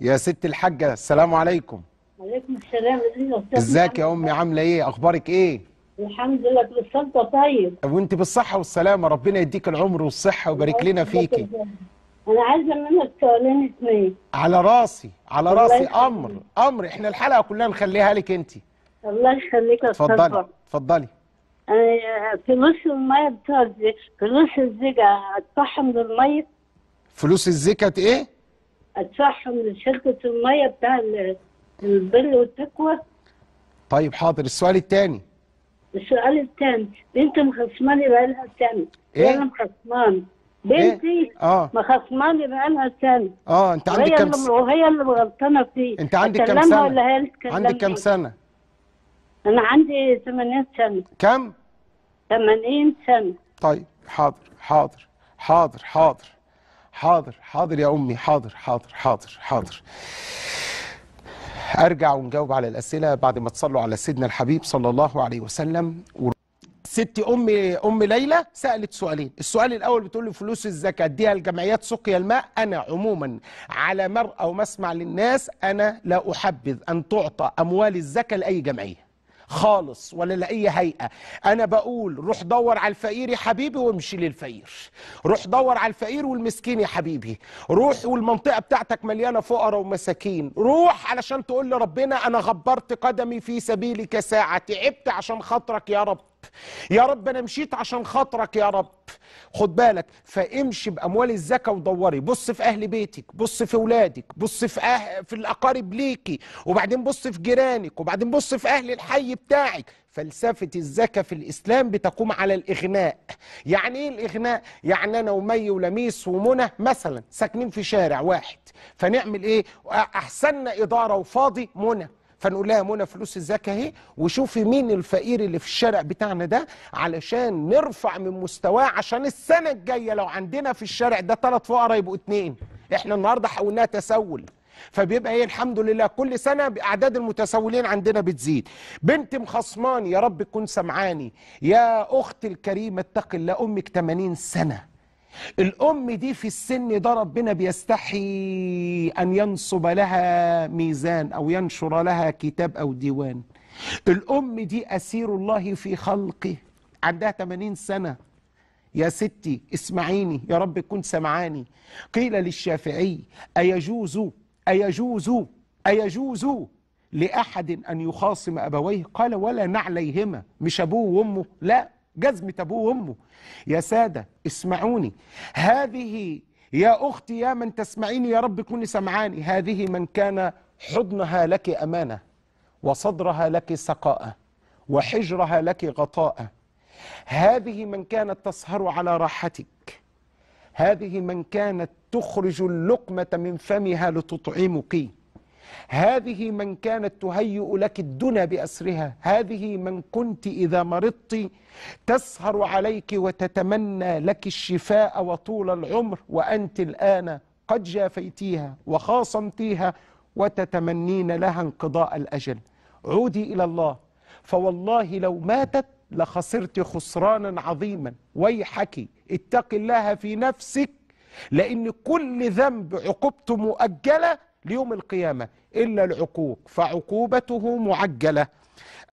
يا ست الحاجه السلام عليكم وعليكم السلام ازيك يا امي عامله ايه اخبارك ايه الحمد لله بالصحه طيب وانت بالصحه والسلامه ربنا يديك العمر والصحه ويبارك لنا فيكي انا عايزه منك سؤالين اتنين على راسي على راسي امر امر احنا الحلقه كلها نخليها لك انت الله يخليك يا اتفضلي اتفضلي فلوس الميه بتاعت فلوس الزكاه هتطحن بالميه فلوس الزكاه ايه ادفعهم لشركه الميه بتاع البر والتكوى طيب حاضر السؤال الثاني السؤال الثاني بنتي مخصماني بقالها سنه ايه انا مخصماني بنتي إيه؟ اه مخصماني بقالها سنه اه انت عندك كام سنه؟ وهي اللي غلطانه فيه انت عندك كام سنه؟ ولا هي عندك كام سنه؟ انا عندي 80 سنه كم؟ 80 سنه طيب حاضر حاضر حاضر حاضر حاضر حاضر يا امي حاضر حاضر حاضر حاضر ارجع ونجاوب على الاسئله بعد ما تصلوا على سيدنا الحبيب صلى الله عليه وسلم و... ست ام ام ليلى سالت سؤالين السؤال الاول بتقول لي فلوس الزكاه اديها لجمعيات سقيا الماء انا عموما على مرء او مسمع للناس انا لا احبذ ان تعطى اموال الزكاه لاي جمعيه خالص ولا لاي هيئه انا بقول روح دور على الفقير يا حبيبي وامشي للفقير روح دور على الفقير والمسكين يا حبيبي روح والمنطقه بتاعتك مليانه فقراء ومساكين روح علشان تقول لربنا انا غبرت قدمي في سبيلك ساعه تعبت عشان خاطرك يا رب يا رب انا مشيت عشان خاطرك يا رب خد بالك فامشي باموال الزكاه ودوري بص في اهل بيتك بص في اولادك بص في أه... في الاقارب ليكي وبعدين بص في جيرانك وبعدين بص في اهل الحي بتاعك فلسفة الزكاة في الإسلام بتقوم على الإغناء يعني إيه الإغناء؟ يعني أنا ومي ولميس ومنى مثلا ساكنين في شارع واحد فنعمل إيه؟ احسننا إدارة وفاضي منى فنقول لها يا منى فلوس الزكاه اهي وشوفي مين الفقير اللي في الشارع بتاعنا ده علشان نرفع من مستواه عشان السنه الجايه لو عندنا في الشارع ده ثلاث فقراء يبقوا اثنين احنا النهارده حولناها تسول فبيبقى ايه الحمد لله كل سنه اعداد المتسولين عندنا بتزيد بنت مخصماني يا رب تكون سمعاني يا اختي الكريمه اتقي الله امك 80 سنه الأم دي في السن ده ربنا بيستحي أن ينصب لها ميزان أو ينشر لها كتاب أو ديوان الأم دي أسير الله في خلقه عندها 80 سنة يا ستي اسمعيني يا رب تكون سمعاني قيل للشافعي أيجوز أيجوز أيجوز لأحد أن يخاصم أبويه قال ولا نعليهما مش أبوه وأمه لا جزمة أبوه وأمه يا سادة اسمعوني هذه يا أختي يا من تسمعيني يا رب كوني سمعاني هذه من كان حضنها لك أمانة وصدرها لك سقاء وحجرها لك غطاء هذه من كانت تسهر على راحتك هذه من كانت تخرج اللقمة من فمها لتطعمك هذه من كانت تهيئ لك الدنا بأسرها هذه من كنت إذا مرضت تسهر عليك وتتمنى لك الشفاء وطول العمر وأنت الآن قد جافيتيها وخاصمتيها وتتمنين لها انقضاء الأجل عودي إلى الله فوالله لو ماتت لخسرت خسرانا عظيما ويحك اتق الله في نفسك لأن كل ذنب عقوبته مؤجلة ليوم القيامة إلا العقوق فعقوبته معجلة